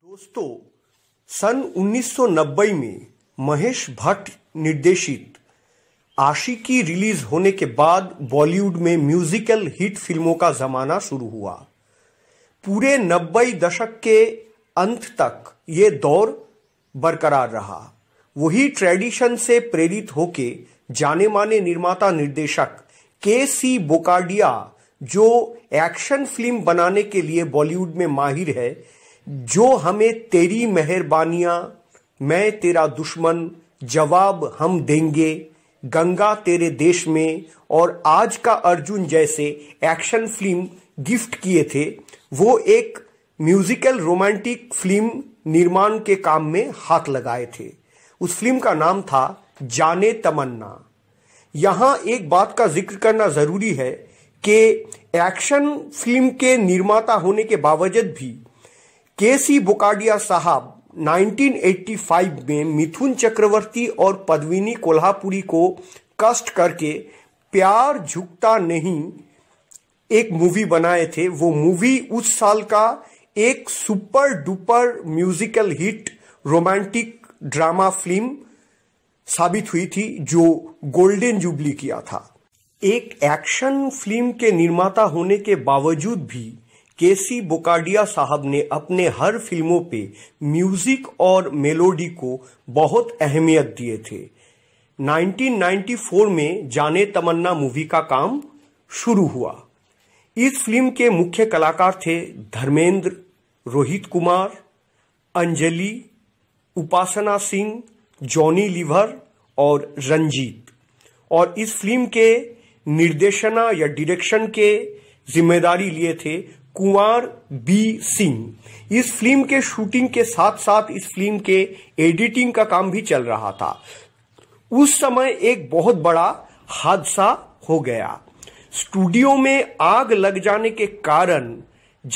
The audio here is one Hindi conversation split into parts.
दोस्तों सन 1990 में महेश भट्ट निर्देशित आशिकी रिलीज होने के बाद बॉलीवुड में म्यूजिकल हिट फिल्मों का जमाना शुरू हुआ पूरे नब्बे दशक के अंत तक ये दौर बरकरार रहा वही ट्रेडिशन से प्रेरित होके जाने माने निर्माता निर्देशक के सी बोकार्डिया जो एक्शन फिल्म बनाने के लिए बॉलीवुड में माहिर है जो हमें तेरी मेहरबानिया मैं तेरा दुश्मन जवाब हम देंगे गंगा तेरे देश में और आज का अर्जुन जैसे एक्शन फिल्म गिफ्ट किए थे वो एक म्यूजिकल रोमांटिक फिल्म निर्माण के काम में हाथ लगाए थे उस फिल्म का नाम था जाने तमन्ना यहां एक बात का जिक्र करना जरूरी है कि एक्शन फिल्म के निर्माता होने के बावजूद भी के सी साहब 1985 में मिथुन चक्रवर्ती और पद्मिनी कोल्हापुरी को कष्ट करके प्यार झुकता नहीं एक मूवी बनाए थे वो मूवी उस साल का एक super duper musical hit romantic drama film साबित हुई थी जो गोल्डन जुबली किया था एक एक्शन फिल्म के निर्माता होने के बावजूद भी केसी बोकाडिया साहब ने अपने हर फिल्मों पे म्यूजिक और मेलोडी को बहुत अहमियत दिए थे 1994 में जाने तमन्ना मूवी का काम शुरू हुआ इस फिल्म के मुख्य कलाकार थे धर्मेंद्र रोहित कुमार अंजलि उपासना सिंह जॉनी लिवर और रंजीत और इस फिल्म के निर्देशना या डायरेक्शन के जिम्मेदारी लिए थे कुमार बी सिंह इस फिल्म के शूटिंग के साथ साथ इस फिल्म के एडिटिंग का काम भी चल रहा था उस समय एक बहुत बड़ा हादसा हो गया स्टूडियो में आग लग जाने के कारण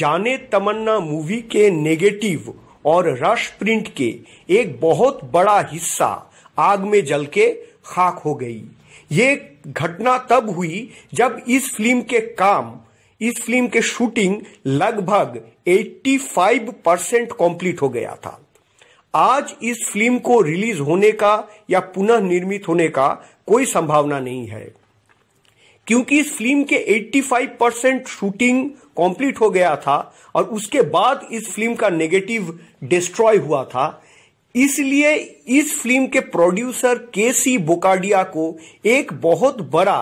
जाने तमन्ना मूवी के नेगेटिव और रश प्रिंट के एक बहुत बड़ा हिस्सा आग में जल के खाक हो गई ये घटना तब हुई जब इस फिल्म के काम इस फिल्म के शूटिंग लगभग 85 परसेंट कॉम्प्लीट हो गया था आज इस फिल्म को रिलीज होने का या पुनः निर्मित होने का कोई संभावना नहीं है क्योंकि इस फिल्म के 85 परसेंट शूटिंग कंप्लीट हो गया था और उसके बाद इस फिल्म का नेगेटिव डिस्ट्रॉय हुआ था इसलिए इस फिल्म के प्रोड्यूसर के सी बोकाडिया को एक बहुत बड़ा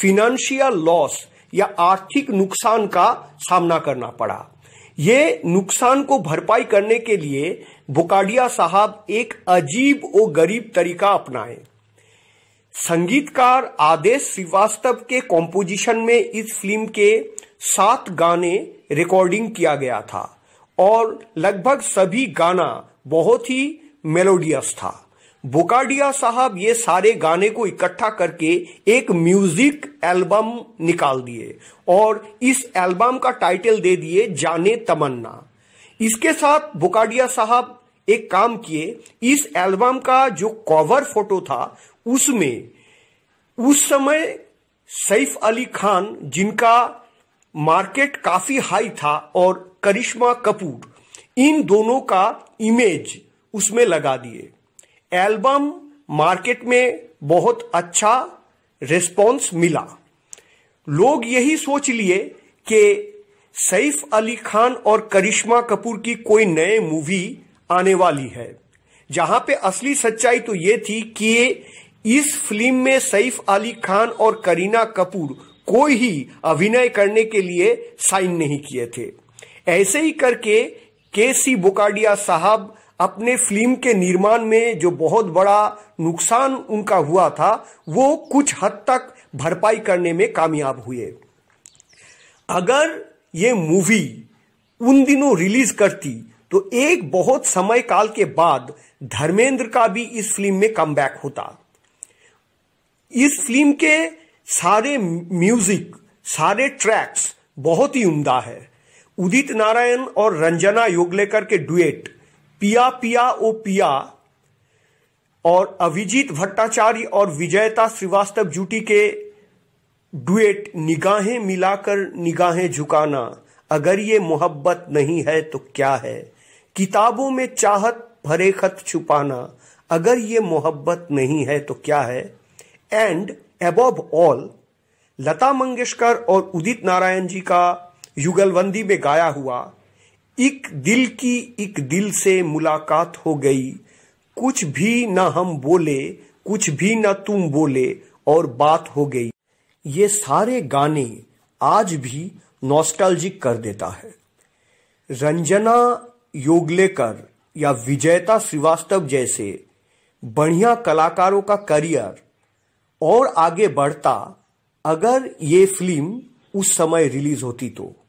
फिनेंशियल लॉस या आर्थिक नुकसान का सामना करना पड़ा ये नुकसान को भरपाई करने के लिए बोकाडिया साहब एक अजीब और गरीब तरीका अपनाए संगीतकार आदेश श्रीवास्तव के कॉम्पोजिशन में इस फिल्म के सात गाने रिकॉर्डिंग किया गया था और लगभग सभी गाना बहुत ही मेलोडियस था बोकाडिया साहब ये सारे गाने को इकट्ठा करके एक म्यूजिक एल्बम निकाल दिए और इस एल्बम का टाइटल दे दिए जाने तमन्ना इसके साथ बोकाडिया साहब एक काम किए इस एल्बम का जो कवर फोटो था उसमें उस समय सैफ अली खान जिनका मार्केट काफी हाई था और करिश्मा कपूर इन दोनों का इमेज उसमें लगा दिए एल्बम मार्केट में बहुत अच्छा रिस्पॉन्स मिला लोग यही सोच लिए कि सैफ अली खान और करिश्मा कपूर की कोई नए मूवी आने वाली है जहां पे असली सच्चाई तो ये थी कि इस फिल्म में सैफ अली खान और करीना कपूर कोई ही अभिनय करने के लिए साइन नहीं किए थे ऐसे ही करके के सी बोकाडिया साहब अपने फिल्म के निर्माण में जो बहुत बड़ा नुकसान उनका हुआ था वो कुछ हद तक भरपाई करने में कामयाब हुए अगर ये मूवी उन दिनों रिलीज करती तो एक बहुत समय काल के बाद धर्मेंद्र का भी इस फिल्म में कम होता इस फिल्म के सारे म्यूजिक सारे ट्रैक्स बहुत ही उम्दा है उदित नारायण और रंजना योगलेकर के डुएट पिया पिया ओ पिया और अभिजीत भट्टाचार्य और विजयता श्रीवास्तव जूटी के डुएट निगाहें मिलाकर निगाहें झुकाना अगर ये मोहब्बत नहीं है तो क्या है किताबों में चाहत भरे खत छुपाना अगर ये मोहब्बत नहीं है तो क्या है and above all Lata Mangeshkar और उदित नारायण जी का युगलबंदी में गाया हुआ एक दिल की एक दिल से मुलाकात हो गई कुछ भी ना हम बोले कुछ भी ना तुम बोले और बात हो गई ये सारे गाने आज भी नॉस्टैल्जिक कर देता है रंजना योगलेकर या विजेता श्रीवास्तव जैसे बढ़िया कलाकारों का करियर और आगे बढ़ता अगर ये फिल्म उस समय रिलीज होती तो